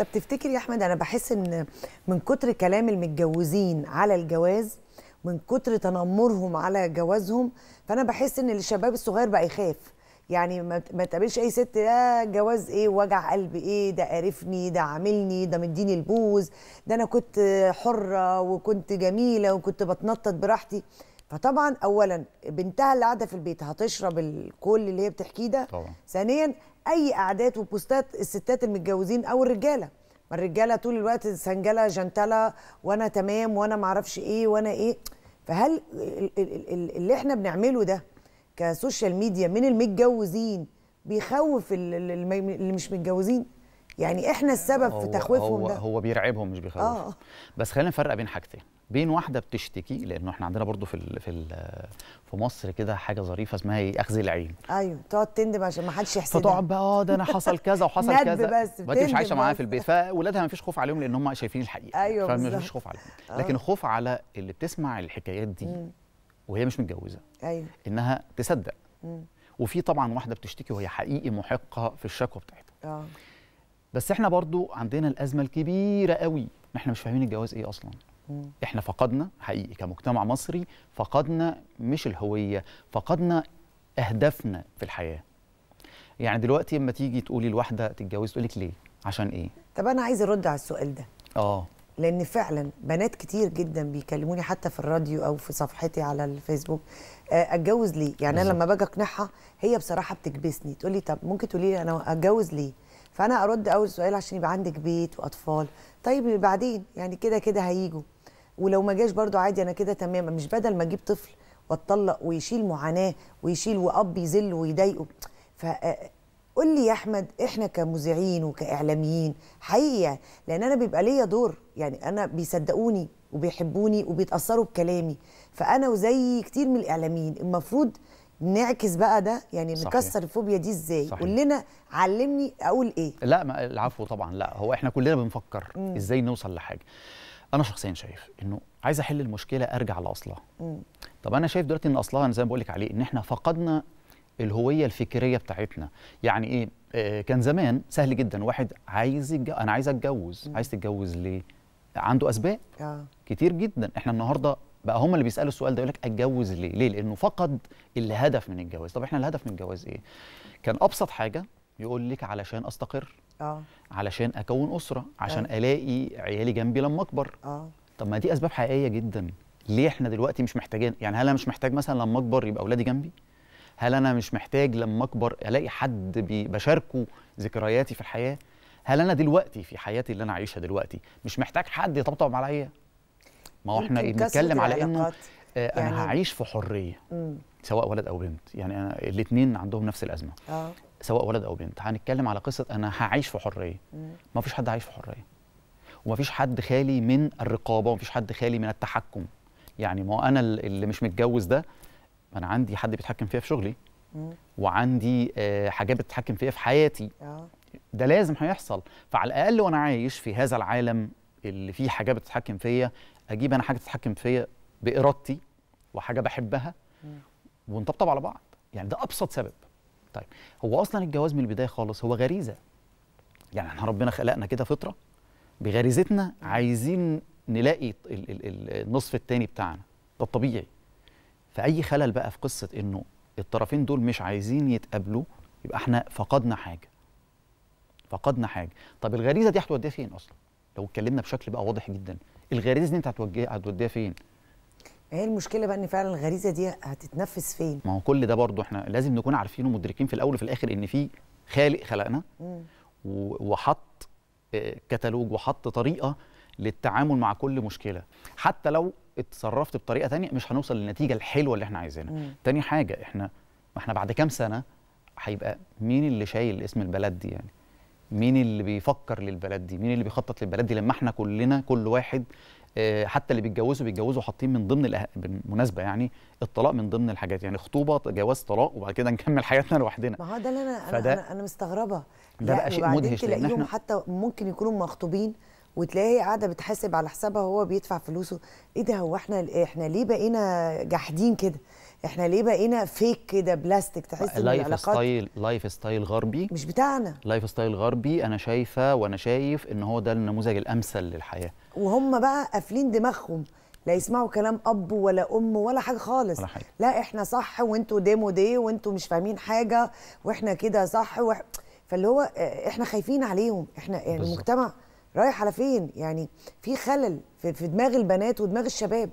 طب تفتكر يا احمد انا بحس ان من كتر كلام المتجوزين على الجواز من كتر تنمرهم على جوازهم فانا بحس ان الشباب الصغير بقى يخاف يعني ما تقابلش اي ست ده جواز ايه وجع قلب ايه ده قارفني ده عاملني ده مديني البوز ده انا كنت حره وكنت جميله وكنت بتنطط براحتي فطبعا اولا بنتها اللي قاعده في البيت هتشرب الكل اللي هي بتحكيه ده طبعا. ثانيا اي قعدات وبوستات الستات المتجوزين او الرجاله ما الرجاله طول الوقت سنجله جنتله وانا تمام وانا ما اعرفش ايه وانا ايه فهل اللي احنا بنعمله ده كسوشيال ميديا من المتجوزين بيخوف اللي مش متجوزين يعني احنا السبب في تخويفهم هو ده هو بيرعبهم مش بيخوفهم آه. بس خلينا نفرق بين حاجتين بين واحده بتشتكي لانه احنا عندنا برضو في في في مصر كده حاجه ظريفه اسمها ايه اخذ العين ايوه تقعد تندم عشان ما حدش يحسدها فتقعد بقى اه ده انا حصل كذا وحصل كذا بس بس مش عايشه معاها في البيت فاولادها ما فيش خوف عليهم لان هم شايفين الحقيقه ايوه فما فيش خوف عليهم آه. لكن الخوف على اللي بتسمع الحكايات دي مم. وهي مش متجوزه ايوه انها تصدق وفي طبعا واحده بتشتكي وهي حقيقي محقه في الشكوى بتاعتها اه بس احنا برضو عندنا الازمه الكبيره قوي احنا مش فاهمين الجواز ايه اصلا احنا فقدنا حقيقي كمجتمع مصري فقدنا مش الهويه فقدنا اهدافنا في الحياه يعني دلوقتي لما تيجي تقولي لواحده تتجوز تقول لك ليه عشان ايه طب انا عايز ارد على السؤال ده اه لان فعلا بنات كتير جدا بيكلموني حتى في الراديو او في صفحتي على الفيسبوك آه، اتجوز ليه يعني بالزبط. انا لما باجي اقنعها هي بصراحه بتكبسني تقول لي طب ممكن تقولي لي انا اتجوز ليه فانا ارد اول سؤال عشان يبقى عندك بيت واطفال طيب بعدين يعني كده كده هيجوا ولو ما جاش برضو عادي انا كده تمام مش بدل ما اجيب طفل واتطلق ويشيل معاناه ويشيل واب يذل ويضايقه ف آه، قول لي يا احمد احنا كمذيعين وكاعلاميين حقيقه لان انا بيبقى ليا دور يعني انا بيصدقوني وبيحبوني وبيتاثروا بكلامي فانا وزي كتير من الاعلاميين المفروض نعكس بقى ده يعني صحيح. نكسر الفوبيا دي ازاي قول لنا علمني اقول ايه لا ما العفو طبعا لا هو احنا كلنا بنفكر م. ازاي نوصل لحاجه انا شخصيا شايف انه عايز احل المشكله ارجع لاصلها طب انا شايف دلوقتي ان اصلها انا زي ما بقول لك عليه ان احنا فقدنا الهويه الفكريه بتاعتنا يعني ايه آه كان زمان سهل جدا واحد عايز انا عايز اتجوز عايز تتجوز ليه عنده اسباب آه. كتير جدا احنا النهارده بقى هم اللي بيسالوا السؤال ده يقول لك اتجوز ليه ليه لانه فقد الهدف من الجواز طب احنا الهدف من الجواز ايه كان ابسط حاجه يقول لك علشان استقر اه علشان اكون اسره عشان أوه. الاقي عيالي جنبي لما اكبر اه طب ما دي اسباب حقيقيه جدا ليه احنا دلوقتي مش محتاجين يعني هل انا مش محتاج مثلا لما اكبر يبقى اولادي جنبي هل انا مش محتاج لما اكبر الاقي حد بشاركه ذكرياتي في الحياه هل انا دلوقتي في حياتي اللي انا عايشها دلوقتي مش محتاج حد يطبطب عليا ما هو احنا بنتكلم على انه آه يعني انا هعيش في حريه م. سواء ولد او بنت يعني انا الاثنين عندهم نفس الازمه آه. سواء ولد او بنت هنتكلم على قصه انا هعيش في حريه ما فيش حد عايش في حريه وما فيش حد خالي من الرقابه وما فيش حد خالي من التحكم يعني ما انا اللي مش متجوز ده انا عندي حد بيتحكم فيا في شغلي وعندي آه، حاجات بتتحكم فيا في حياتي آه. ده لازم هيحصل فعلى الاقل وانا عايش في هذا العالم اللي فيه حاجات بتتحكم فيا اجيب انا حاجه تتحكم فيا بارادتي وحاجه بحبها ونطبطب على بعض يعني ده ابسط سبب طيب هو اصلا الجواز من البدايه خالص هو غريزه يعني احنا ربنا خلقنا كده فطره بغريزتنا عايزين نلاقي النصف الثاني بتاعنا ده الطبيعي فاي خلل بقى في قصه انه الطرفين دول مش عايزين يتقابلوا يبقى احنا فقدنا حاجه فقدنا حاجه طب الغريزه دي هتوديها فين اصلا لو اتكلمنا بشكل بقى واضح جدا الغريزه دي انت هتوديها فين هي إيه المشكله بقى ان فعلا الغريزه دي هتتنفس فين ما هو كل ده برضو احنا لازم نكون عارفين ومدركين في الاول وفي الاخر ان في خالق خلقنا وحط آه، كتالوج وحط طريقه للتعامل مع كل مشكله حتى لو اتصرفت بطريقه تانية مش هنوصل للنتيجه الحلوه اللي احنا عايزينها مم. تاني حاجه احنا ما احنا بعد كام سنه هيبقى مين اللي شايل اسم البلد دي يعني مين اللي بيفكر للبلد دي مين اللي بيخطط للبلد دي لما احنا كلنا كل واحد آه، حتى اللي بيتجوزوا بيتجوزوا حاطين من ضمن الأه... بالمناسبه يعني الطلاق من ضمن الحاجات يعني خطوبه جواز طلاق وبعد كده نكمل حياتنا لوحدنا ما هو ده اللي انا فده انا انا مستغربه ده بقى شيء مدهش لان احنا حتى ممكن يكونوا مخطوبين وتلاقيه قاعده بتحاسب على حسابها وهو بيدفع فلوسه ايه ده هو احنا احنا ليه بقينا جاحدين كده احنا ليه بقينا فيك كده بلاستيك تحس ان لايف ستايل لايف ستايل غربي مش بتاعنا لايف ستايل غربي انا شايفه وانا شايف ان هو ده النموذج الامثل للحياه وهم بقى قافلين دماغهم لا يسمعوا كلام اب ولا ام ولا حاجه خالص ولا حاجة. لا احنا صح وانتوا ديمو دي وانتوا مش فاهمين حاجه واحنا كده صح وح... فاللي هو آه، احنا خايفين عليهم احنا يعني المجتمع رايح على فين يعني في خلل في دماغ البنات ودماغ الشباب